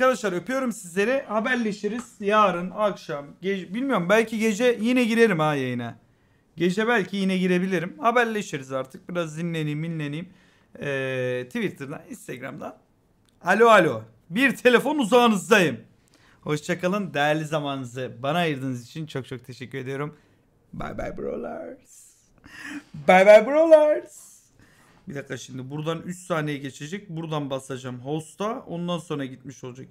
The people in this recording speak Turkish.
Arkadaşlar öpüyorum sizleri. Haberleşiriz yarın akşam. Gece, bilmiyorum belki gece yine girerim ha yayına. Gece belki yine girebilirim. Haberleşiriz artık. Biraz dinleneyim dinleneyim Ee, Twitter'dan, Instagram'dan. Alo alo. Bir telefon uzağınızdayım. Hoşçakalın. Değerli zamanınızı bana ayırdığınız için çok çok teşekkür ediyorum. Bye bye brolars. bye bye brolars. Bir dakika şimdi buradan 3 saniye geçecek. Buradan basacağım host'a. Ondan sonra gitmiş olacak.